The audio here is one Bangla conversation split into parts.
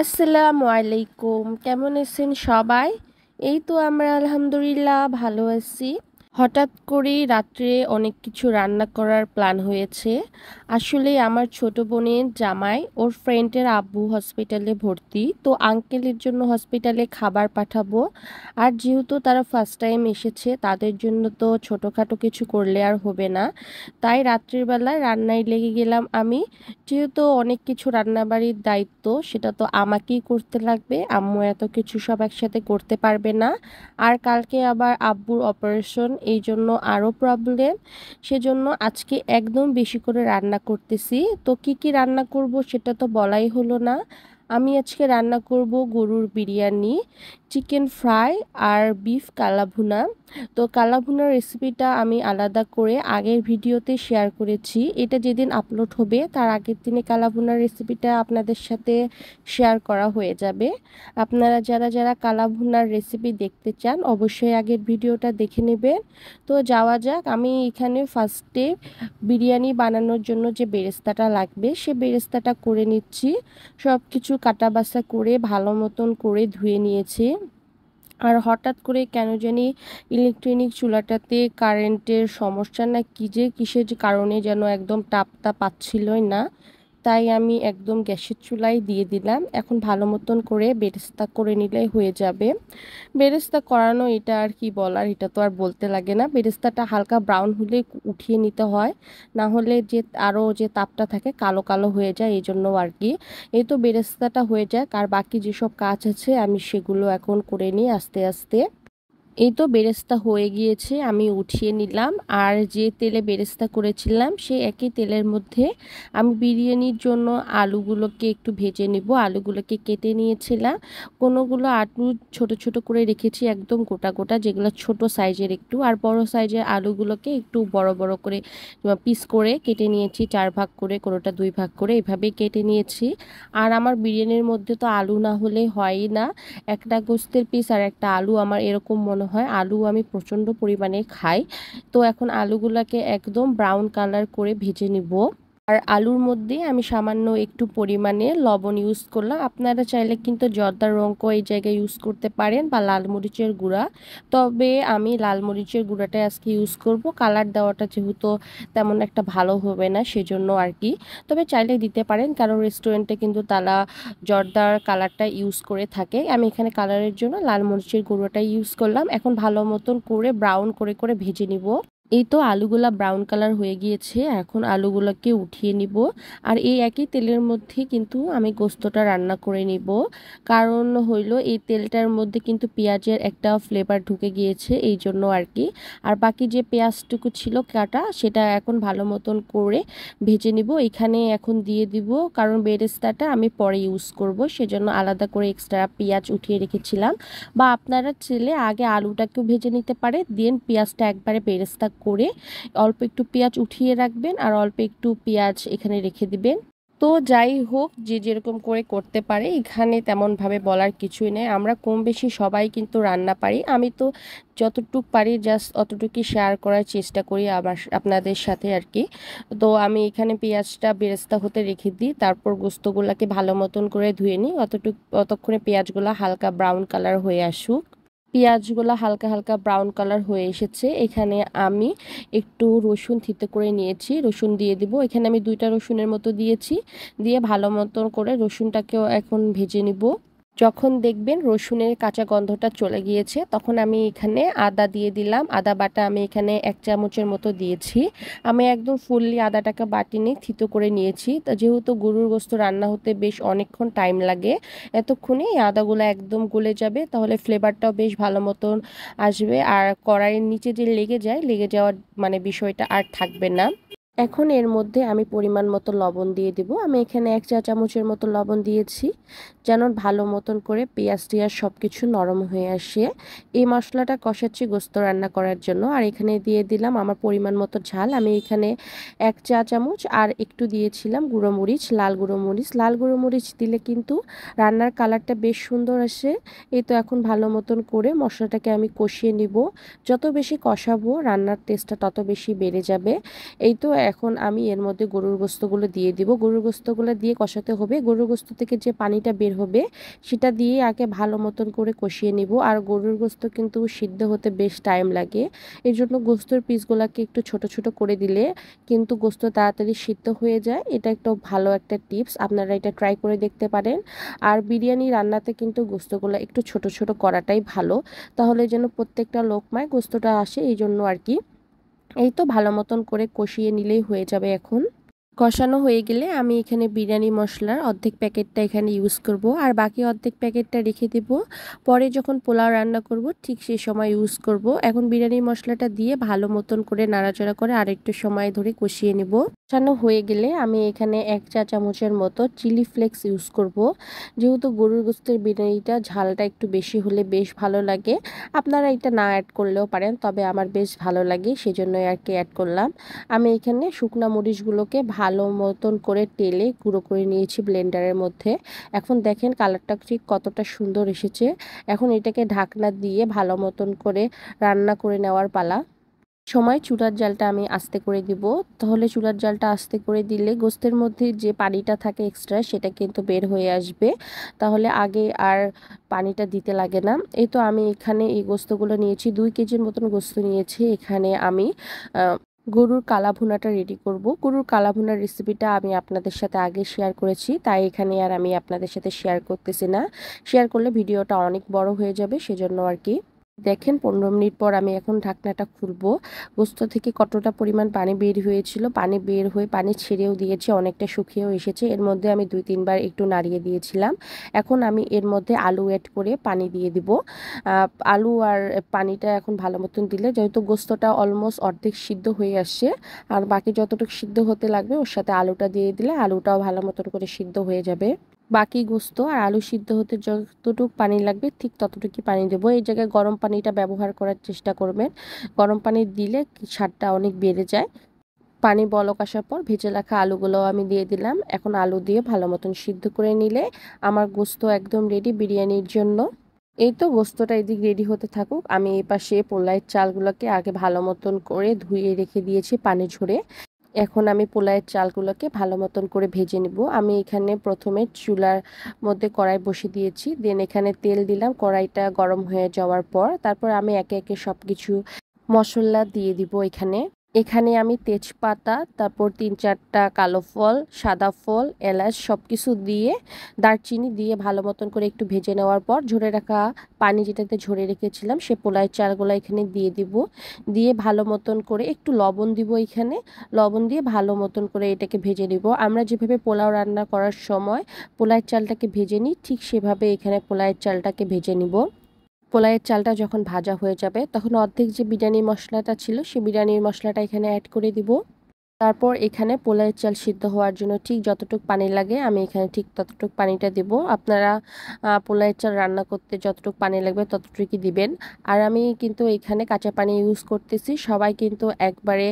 আসসালামু আলাইকুম কেমন আছেন সবাই এই তো আমরা আলহামদুলিল্লাহ ভালো আছি হঠাৎ করেই রাত্রে অনেক কিছু রান্না করার প্ল্যান হয়েছে আসলে আমার ছোট বোনের জামাই ওর ফ্রেন্ডের আব্বু হসপিটালে ভর্তি তো আঙ্কেলের জন্য হসপিটালে খাবার পাঠাবো আর যেহেতু তারা ফার্স্ট টাইম এসেছে তাদের জন্য তো ছোটোখাটো কিছু করলে আর হবে না তাই রাত্রিবেলা রান্নায় লেগে গেলাম আমি যেহেতু অনেক কিছু রান্নাবাড়ির দায়িত্ব সেটা তো আমাকেই করতে লাগবে আম্মু এত কিছু সব একসাথে করতে পারবে না আর কালকে আবার আব্বুর অপারেশন এই জন্য আরও প্রবলেম সেজন্য আজকে একদম বেশি করে রান্না করতেছি তো কি কি রান্না করব সেটা তো বলাই হলো না আমি আজকে রান্না করব গরুর বিরিয়ানি চিকেন ফ্রাই আর বিফ কালাভুনা তো কালাভুনার রেসিপিটা আমি আলাদা করে আগের ভিডিওতে শেয়ার করেছি এটা যেদিন আপলোড হবে তার আগের দিনে কালাভুনার রেসিপিটা আপনাদের সাথে শেয়ার করা হয়ে যাবে আপনারা যারা যারা কালাভুনার রেসিপি দেখতে চান অবশ্যই আগের ভিডিওটা দেখে নেবেন তো যাওয়া যাক আমি এখানে ফার্স্টে বিরিয়ানি বানানোর জন্য যে বেরেস্তাটা লাগবে সে বেরেস্তাটা করে নিচ্ছি সব কিছু কাটা বাসা করে ভালো মতন করে ধুয়ে নিয়েছি আর হঠাৎ করে কেন জানি ইলেকট্রনিক চুলাটাতে কারেন্টের সমস্যা না কী যে কিসের কারণে যেন একদম টাপটা পাচ্ছিলই না তাই আমি একদম গ্যাসের চুলাই দিয়ে দিলাম এখন ভালো মতন করে বেরেস্তা করে নিলে হয়ে যাবে বেরেস্তা করানো এটা আর কি বলার এটা তো আর বলতে লাগে না বেরেস্তাটা হালকা ব্রাউন হলে উঠিয়ে নিতে হয় না হলে যে আরও যে তাপটা থাকে কালো কালো হয়ে যায় এই জন্য আর কি এই তো বেরেস্তাটা হয়ে যাক আর বাকি যেসব কাজ আছে আমি সেগুলো এখন করে নিই আস্তে আস্তে এই তো বেরেস্তা হয়ে গিয়েছে আমি উঠিয়ে নিলাম আর যে তেলে বেরেস্তা করেছিলাম সেই একই তেলের মধ্যে আমি বিরিয়ানির জন্য আলুগুলোকে একটু ভেজে নেব আলুগুলোকে কেটে নিয়েছিলাম কোনোগুলো আলু ছোট ছোট করে রেখেছি একদম গোটা গোটা যেগুলো ছোট সাইজের একটু আর বড় সাইজের আলুগুলোকে একটু বড় বড় করে পিস করে কেটে নিয়েছি চার ভাগ করে কোনোটা দুই ভাগ করে এভাবে কেটে নিয়েছি আর আমার বিরিয়ানির মধ্যে তো আলু না হলে হয়ই না একটা গোস্তের পিস আর একটা আলু আমার এরকম মনে ভালো হয় আলু আমি প্রচণ্ড পরিমাণে খাই তো এখন আলুগুলোকে একদম ব্রাউন কালার করে ভেজে নিব আর আলুর মধ্যে আমি সামান্য একটু পরিমাণে লবণ ইউজ করলাম আপনারা চাইলে কিন্তু জর্দার রঙ্ক এই জায়গায় ইউজ করতে পারেন বা লাল মরিচের গুঁড়া তবে আমি লাল মরিচের গুঁড়াটাই আজকে ইউজ করব কালার দেওয়াটা যেহেতু তেমন একটা ভালো হবে না সেজন্য আর কি তবে চাইলে দিতে পারেন কারণ রেস্টুরেন্টে কিন্তু তারা জর্দার কালারটা ইউজ করে থাকে আমি এখানে কালারের জন্য লাল মরিচের গুঁড়োটাই ইউজ করলাম এখন ভালো মতন করে ব্রাউন করে করে ভেজে নিব এই তো আলুগুলা ব্রাউন কালার হয়ে গিয়েছে এখন আলুগুলোকে উঠিয়ে নিব আর এই একই তেলের মধ্যে কিন্তু আমি গোস্তটা রান্না করে নিব কারণ হইল এই তেলটার মধ্যে কিন্তু পেঁয়াজের একটা ফ্লেভার ঢুকে গিয়েছে এই জন্য আর কি আর বাকি যে পেঁয়াজটুকু ছিল কাটা সেটা এখন ভালো মতন করে ভেজে নিব এখানে এখন দিয়ে দিব কারণ বেরেস্তাটা আমি পরে ইউজ করব সেজন্য আলাদা করে এক্সট্রা পেঁয়াজ উঠিয়ে রেখেছিলাম বা আপনারা ছেলে আগে আলুটাকেও ভেজে নিতে পারে দেন পেঁয়াজটা একবারে বেরেস্তা করে অল্প একটু পেঁয়াজ উঠিয়ে রাখবেন আর অল্প একটু পেঁয়াজ এখানে রেখে দিবেন তো যাই হোক যে যেরকম করে করতে পারে এখানে তেমনভাবে বলার কিছুই নেই আমরা কম বেশি সবাই কিন্তু রান্না পারি আমি তো যতটুক পারি জাস্ট অতটুকুই শেয়ার করার চেষ্টা করি আমার আপনাদের সাথে আর কি তো আমি এখানে পেঁয়াজটা বেরেস্তা হতে রেখে দিই তারপর গোস্তগুলাকে ভালো মতন করে ধুয়ে নিই অতটুক অতক্ষণে পেঁয়াজগুলো হালকা ব্রাউন কালার হয়ে আসুক পেঁয়াজগুলা হালকা হালকা ব্রাউন কালার হয়ে এসেছে এখানে আমি একটু রসুন থিতে করে নিয়েছি রসুন দিয়ে দিব এখানে আমি দুইটা রসুনের মতো দিয়েছি দিয়ে ভালো মতন করে রসুনটাকেও এখন ভেজে নিব যখন দেখবেন রসুনের কাঁচা গন্ধটা চলে গিয়েছে তখন আমি এখানে আদা দিয়ে দিলাম আদা বাটা আমি এখানে এক চামচের মতো দিয়েছি আমি একদম ফুললি আদাটাকে বাটি নিয়ে থিতো করে নিয়েছি তা যেহেতু গরুর গোস্ত রান্না হতে বেশ অনেকক্ষণ টাইম লাগে এতক্ষণে এই আদাগুলো একদম গলে যাবে তাহলে ফ্লেভারটাও বেশ ভালো মতন আসবে আর কড়াইয়ের নিচে যে লেগে যায় লেগে যাওয়ার মানে বিষয়টা আর থাকবে না এখন এর মধ্যে আমি পরিমাণ মতো লবণ দিয়ে দেব আমি এখানে এক চা চামচের মতো লবণ দিয়েছি যেন ভালো মতন করে পেঁয়াজ টিয়াজ সব কিছু নরম হয়ে আসে এই মশলাটা কষাচ্ছি গোস্ত রান্না করার জন্য আর এখানে দিয়ে দিলাম আমার পরিমাণ মতো ঝাল আমি এখানে এক চা চামচ আর একটু দিয়েছিলাম গুঁড়ো মরিচ লাল গুঁড়ো মরিচ লাল গুঁড়ো মরিচ দিলে কিন্তু রান্নার কালারটা বেশ সুন্দর আসে এই তো এখন ভালো মতন করে মশলাটাকে আমি কষিয়ে নিব যত বেশি কষাবো রান্নার টেস্টটা তত বেশি বেড়ে যাবে এই তো এখন আমি এর মধ্যে গরুর গোস্তগুলো দিয়ে দিব গরুর গোস্তগুলো দিয়ে কষাতে হবে গরুর গোস্ত থেকে যে পানিটা বের হবে সেটা দিয়ে আগে ভালো মতন করে কষিয়ে নিব আর গরুর গোস্ত কিন্তু সিদ্ধ হতে বেশ টাইম লাগে এর জন্য গোস্তর পিসগুলোকে একটু ছোট ছোট করে দিলে কিন্তু গোস্ত তাড়াতাড়ি সিদ্ধ হয়ে যায় এটা একটা ভালো একটা টিপস আপনারা এটা ট্রাই করে দেখতে পারেন আর বিরিয়ানি রান্নাতে কিন্তু গোস্তগুলো একটু ছোট ছোট করাটাই ভালো তাহলে যেন প্রত্যেকটা লোকমায় গোস্তটা আসে এই জন্য আর কি এই তো ভালো মতন করে কষিয়ে নিলেই হয়ে যাবে এখন কষানো হয়ে গেলে আমি এখানে বিরিয়ানি মশলার অর্ধেক প্যাকেটটা এখানে ইউজ করব আর বাকি অর্ধেক প্যাকেটটা রেখে দেব পরে যখন পোলাও রান্না করব ঠিক সেই সময় ইউজ করব এখন বিরিয়ানি মশলাটা দিয়ে ভালো মতন করে নাড়াচাড়া করে আরেকটু সময় ধরে কষিয়ে নেব কষানো হয়ে গেলে আমি এখানে এক চা চামচের মতো চিলি ফ্লেক্স ইউজ করব যেহেতু গরুর গোস্তের বিরিয়ানিটা ঝালটা একটু বেশি হলে বেশ ভালো লাগে আপনারা এটা না অ্যাড করলেও পারেন তবে আমার বেশ ভালো লাগে সেজন্য আর কি অ্যাড করলাম আমি এখানে শুকনা মরিচগুলোকে ভালো ভালো মতন করে টেলে গুঁড়ো করে নিয়েছি ব্লেন্ডারের মধ্যে এখন দেখেন কালারটা ঠিক কতটা সুন্দর এসেছে এখন এটাকে ঢাকনা দিয়ে ভালো মতন করে রান্না করে নেওয়ার পালা সময় চুলার জালটা আমি আস্তে করে দিব তাহলে চুলার জালটা আস্তে করে দিলে গোস্তের মধ্যে যে পানিটা থাকে এক্সট্রা সেটা কিন্তু বের হয়ে আসবে তাহলে আগে আর পানিটা দিতে লাগে না এই তো আমি এখানে এই গোস্তগুলো নিয়েছি দুই কেজির মতন গোস্ত নিয়েছি এখানে আমি গরুর কালা ভুনাটা রেডি করব গরুর কালা ভুনার রেসিপিটা আমি আপনাদের সাথে আগে শেয়ার করেছি তাই এখানে আর আমি আপনাদের সাথে শেয়ার করতেছি না শেয়ার করলে ভিডিওটা অনেক বড় হয়ে যাবে সেজন্য আর কি দেখেন পনেরো মিনিট পর আমি এখন ঢাকনাটা খুলবো গোস্ত থেকে কতটা পরিমাণ পানি বের হয়েছিল পানি বের হয়ে পানি ছেড়েও দিয়েছে অনেকটা শুকিয়েও এসেছে এর মধ্যে আমি দুই তিনবার একটু নাড়িয়ে দিয়েছিলাম এখন আমি এর মধ্যে আলু অ্যাড করে পানি দিয়ে দিব আলু আর পানিটা এখন ভালো মতন দিলে যেহেতু গোস্তটা অলমোস্ট অর্ধেক সিদ্ধ হয়ে আসছে আর বাকি যতটুকু সিদ্ধ হতে লাগবে ওর সাথে আলুটা দিয়ে দিলে আলুটাও ভালো মতন করে সিদ্ধ হয়ে যাবে বাকি গুস্ত আর আলু সিদ্ধ হতে যতটুকু পানি লাগবে ঠিক ততটুকুই পানি দেবো এই জায়গায় গরম পানিটা ব্যবহার করার চেষ্টা করবেন গরম পানি দিলে স্বাদটা অনেক বেড়ে যায় পানি বলক আসার পর ভেজে রাখা আলুগুলো আমি দিয়ে দিলাম এখন আলু দিয়ে ভালো মতন সিদ্ধ করে নিলে আমার গোস্ত একদম রেডি বিরিয়ানির জন্য এই তো গোস্তটা এদিক রেডি হতে থাকুক আমি এই পাশে পোলাইয়ের চালগুলোকে আগে ভালো মতন করে ধুয়ে রেখে দিয়েছি পানি ঝরে এখন আমি পোলায়ের চালগুলোকে ভালো মতন করে ভেজে নেব আমি এখানে প্রথমে চুলার মধ্যে কড়াই বসে দিয়েছি দেন এখানে তেল দিলাম কড়াইটা গরম হয়ে যাওয়ার পর তারপর আমি একে একে সব কিছু মশলা দিয়ে দিব এখানে এখানে আমি তেজপাতা তারপর তিন চারটা কালো ফল সাদা ফল এলাচ সব কিছু দিয়ে দারচিনি দিয়ে ভালো মতন করে একটু ভেজে নেওয়ার পর ঝরে রাখা পানি যেটাতে ঝরে রেখেছিলাম সে পোলায় চালগুলো এখানে দিয়ে দিব দিয়ে ভালো মতন করে একটু লবণ দিব এখানে লবণ দিয়ে ভালো মতন করে এটাকে ভেজে নিব আমরা যেভাবে পোলাও রান্না করার সময় পোলায়ের চালটাকে ভেজে নিই ঠিক সেভাবে এখানে পোলায়ের চালটাকে ভেজে নিব পোলাইয়ের চালটা যখন ভাজা হয়ে যাবে তখন অর্ধেক যে বিরিয়ানি মশলাটা ছিল সেই বিরিয়ানির মশলাটা এখানে অ্যাড করে দিব তারপর এখানে পোলাইয়ের চাল সিদ্ধ হওয়ার জন্য ঠিক যতটুক পানি লাগে আমি এখানে ঠিক ততটুক পানিটা দেব আপনারা পোলাইয়ের চাল রান্না করতে যতটুক পানি লাগবে ততটুকুই দিবেন আর আমি কিন্তু এখানে কাঁচা পানি ইউজ করতেছি সবাই কিন্তু একবারে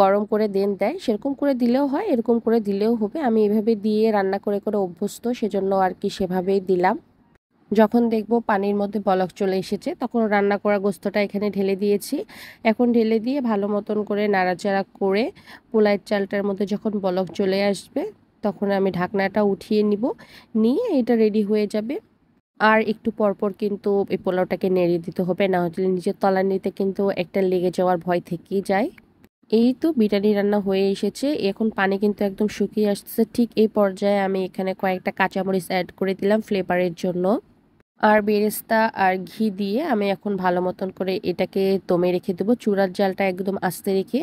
গরম করে দেন দেয় সেরকম করে দিলেও হয় এরকম করে দিলেও হবে আমি এভাবে দিয়ে রান্না করে করে অভ্যস্ত সেজন্য আর কি সেভাবেই দিলাম যখন দেখব পানির মধ্যে বলক চলে এসেছে তখন রান্না করা গোস্তটা এখানে ঢেলে দিয়েছি এখন ঢেলে দিয়ে ভালো মতন করে নাড়াচাড়া করে পোলাইয়ের চালটার মধ্যে যখন বলক চলে আসবে তখন আমি ঢাকনাটা উঠিয়ে নিব নিয়ে এটা রেডি হয়ে যাবে আর একটু পরপর কিন্তু এই পোলাওটাকে নেড়ে দিতে হবে না হলে তলা তলানিতে কিন্তু একটা লেগে যাওয়ার ভয় থেকেই যায় এই তো বিরিয়ানি রান্না হয়ে এসেছে এখন পানি কিন্তু একদম শুকিয়ে আসতেছে ঠিক এই পর্যায়ে আমি এখানে কয়েকটা কাঁচামরিচ অ্যাড করে দিলাম ফ্লেভারের জন্য আর বেরেস্তা আর ঘি দিয়ে আমি এখন ভালো মতন করে এটাকে দমে রেখে দেবো চূড়ার জালটা একদম আস্তে রেখে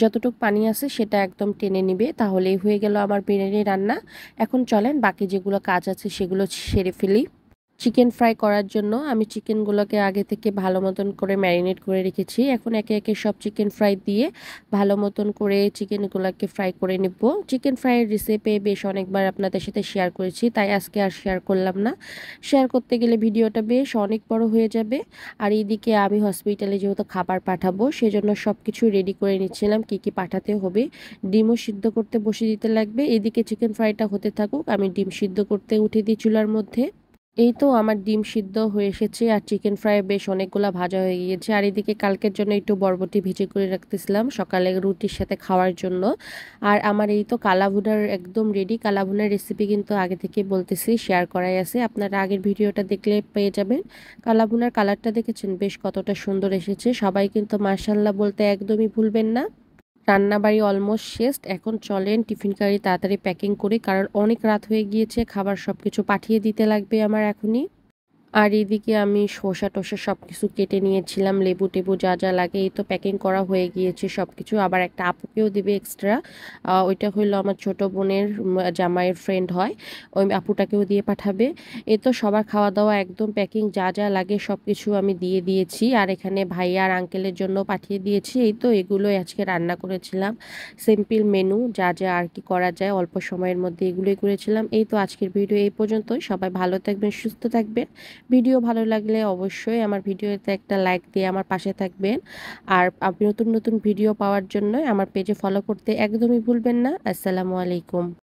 যতটুকু পানি আছে সেটা একদম টেনে নিবে তাহলেই হয়ে গেল আমার বিরিয়ানি রান্না এখন চলেন বাকি যেগুলো কাজ আছে সেগুলো সেরে ফেলি চিকেন ফ্রাই করার জন্য আমি চিকেনগুলোকে আগে থেকে ভালো মতন করে ম্যারিনেট করে রেখেছি এখন একে একে সব চিকেন ফ্রাই দিয়ে ভালো মতন করে চিকেনগুলোকে ফ্রাই করে নিব চিকেন ফ্রাইয়ের রেসিপি বেশ অনেকবার আপনাদের সাথে শেয়ার করেছি তাই আজকে আর শেয়ার করলাম না শেয়ার করতে গেলে ভিডিওটা বেশ অনেক বড় হয়ে যাবে আর এইদিকে আমি হসপিটালে যেহেতু খাবার পাঠাবো সেজন্য সব কিছু রেডি করে নিচ্ছিলাম কি কি পাঠাতে হবে ডিমও সিদ্ধ করতে বসে দিতে লাগবে এদিকে চিকেন ফ্রাইটা হতে থাকুক আমি ডিম সিদ্ধ করতে উঠে দিই চুলার মধ্যে এই তো আমার ডিম সিদ্ধ হয়ে এসেছে আর চিকেন ফ্রাই বেশ অনেকগুলো ভাজা হয়ে গিয়েছে আর এদিকে কালকের জন্য একটু বরবটি ভিজে করে রাখতেছিলাম সকালে রুটির সাথে খাওয়ার জন্য আর আমার এই তো কালাভুনার একদম রেডি কালাভুনার রেসিপি কিন্তু আগে থেকে বলতেছি শেয়ার করাই আছে আপনারা আগের ভিডিওটা দেখলে পেয়ে যাবেন কালাভুনার কালারটা দেখেছেন বেশ কতটা সুন্দর এসেছে সবাই কিন্তু মার্শাল্লাহ বলতে একদমই ভুলবেন না রান্নাবাড়ি অলমোস্ট শেষ এখন চলেন টিফিন কারি তাড়াতাড়ি প্যাকিং করি কারণ অনেক রাত হয়ে গিয়েছে খাবার সব কিছু পাঠিয়ে দিতে লাগবে আমার এখনই আর এদিকে আমি শসা টসা সব কিছু কেটে নিয়েছিলাম লেবু টেবু যা যা লাগে এই তো প্যাকিং করা হয়ে গিয়েছে সব কিছু আবার একটা আপুকেও দেবে এক্সট্রা ওইটা হইলো আমার ছোট বোনের জামাইয়ের ফ্রেন্ড হয় ওই আপুটাকেও দিয়ে পাঠাবে এ তো সবার খাওয়া দাওয়া একদম প্যাকিং যা যা লাগে সব কিছু আমি দিয়ে দিয়েছি আর এখানে ভাইয়া আর আঙ্কেলের জন্য পাঠিয়ে দিয়েছি এই তো এগুলোই আজকে রান্না করেছিলাম সিম্পল মেনু যা যা আর কি করা যায় অল্প সময়ের মধ্যে এগুলোই করেছিলাম এই তো আজকের ভিডিও এই পর্যন্তই সবাই ভালো থাকবেন সুস্থ থাকবেন ভিডিও ভালো লাগলে অবশ্যই আমার ভিডিওতে একটা লাইক দিয়ে আমার পাশে থাকবেন আর নতুন নতুন ভিডিও পাওয়ার জন্য আমার পেজে ফলো করতে একদমই ভুলবেন না আসসালামু আলাইকুম